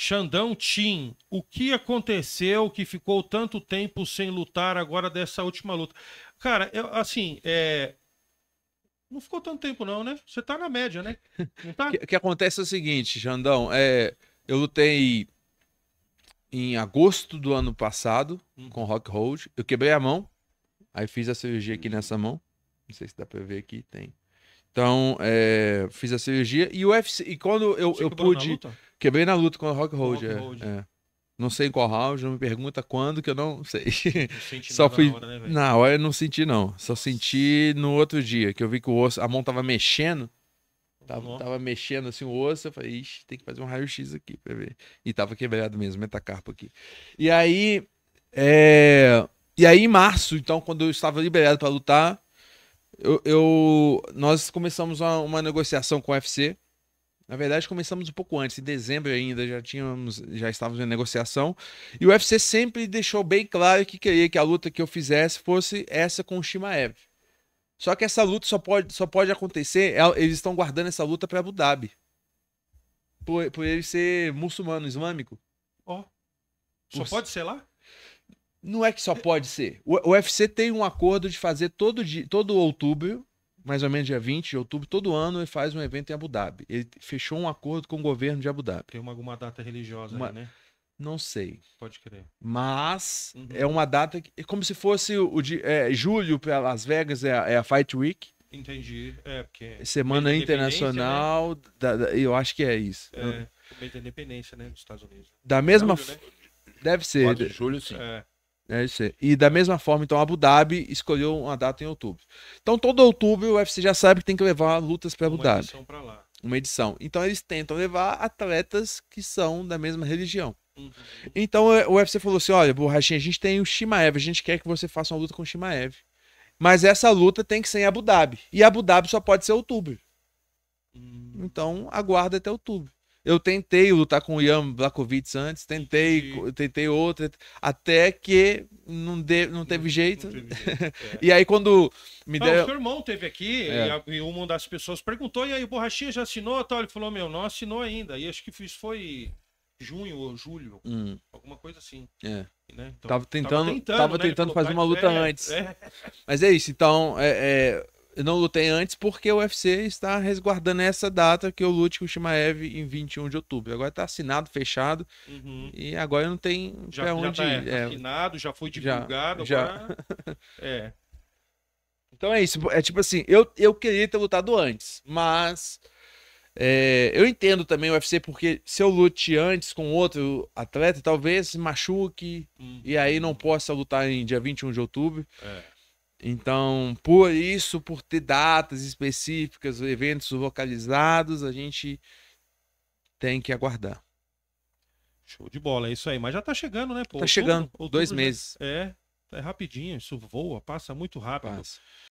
Xandão Tim, o que aconteceu que ficou tanto tempo sem lutar agora dessa última luta? Cara, eu, assim, é... não ficou tanto tempo não, né? Você tá na média, né? Tá? O tá? que, que, acontece é o seguinte, Xandão, é, eu lutei em agosto do ano passado hum. com Rock Hold, eu quebrei a mão, aí fiz a cirurgia aqui nessa mão, não sei se dá pra ver aqui, tem. Então, é, fiz a cirurgia e o UFC, e quando eu, eu pude... Quebrei na luta com o Rock Hold. Rock é, Hold. É. Não sei em qual round, não me pergunta quando, que eu não sei. Não Só fui. Na hora, né, na hora eu não senti, não. Só senti no outro dia, que eu vi que o osso, a mão tava mexendo. Tava, uhum. tava, mexendo assim o osso, eu falei, ixi, tem que fazer um raio-x aqui pra ver. E tava quebrado mesmo, metacarpo aqui. E aí. É... E aí, em março, então, quando eu estava liberado para lutar, eu, eu, nós começamos uma, uma negociação com o UFC na verdade, começamos um pouco antes, em dezembro ainda, já tínhamos, já estávamos em negociação. E o UFC sempre deixou bem claro que queria que a luta que eu fizesse fosse essa com o Shimaev. Só que essa luta só pode, só pode acontecer, é, eles estão guardando essa luta para Abu Dhabi. Por, por ele ser muçulmano, islâmico. Ó. Oh, só por... pode ser lá? Não é que só pode ser. O, o UFC tem um acordo de fazer todo, dia, todo outubro mais ou menos dia 20 de outubro, todo ano ele faz um evento em Abu Dhabi. Ele fechou um acordo com o governo de Abu Dhabi. Tem uma, alguma data religiosa uma... aí, né? Não sei. Pode crer. Mas uhum. é uma data que. É como se fosse o de é, julho para Las Vegas, é a, é a, Fight Week. Entendi. É, porque. É Semana né? Internacional. Né? Da, da, eu acho que é isso. É, da independência, né? Dos Estados Unidos. Da mesma. Julho, né? Deve ser. 4 de julho, sim. É. É isso aí. E da mesma forma, então, Abu Dhabi escolheu uma data em outubro. Então, todo outubro, o UFC já sabe que tem que levar lutas para Abu Dhabi. Uma Edição para lá. Uma edição. Então, eles tentam levar atletas que são da mesma religião. Uhum. Então, é, o UFC falou assim: olha, borrachinha, a gente tem o Shimaev, a gente quer que você faça uma luta com o Shimaev. Mas essa luta tem que ser em Abu Dhabi. E Abu Dhabi só pode ser outubro. Uhum. Então, aguarda até outubro. Eu tentei lutar com o Ian Blakovic antes, tentei, tentei outra, até que não, de, não teve não, jeito. Não teve jeito. É. e aí quando me deram... O seu irmão teve aqui é. e, uma das pessoas perguntou, e aí o Borrachinha já assinou? Tal? Ele falou, meu, não assinou ainda. E acho que isso foi junho ou julho, hum. alguma coisa assim. É. Né? Então, tava tentando, tava tentando, tava né? tentando fazer uma luta antes. É. Mas é isso, então, é, é não lutei antes porque o UFC está resguardando essa data que eu lute com o Shimaev em 21 de outubro. Agora está assinado, fechado. Uhum. E agora não tem já, pra onde já tá, É, assinado, já foi divulgado. Já, agora... é. Então é isso. É tipo assim, eu, eu queria ter lutado antes, mas. É, eu entendo também o UFC, porque se eu lute antes com outro atleta, talvez machuque uhum. e aí não uhum. possa lutar em dia 21 de outubro. É. Então, por isso, por ter datas específicas, eventos localizados, a gente tem que aguardar. Show de bola, é isso aí. Mas já tá chegando, né? Pô, tá outubro, chegando, outubro dois já... meses. É, é rapidinho, isso voa, passa muito rápido. Passa.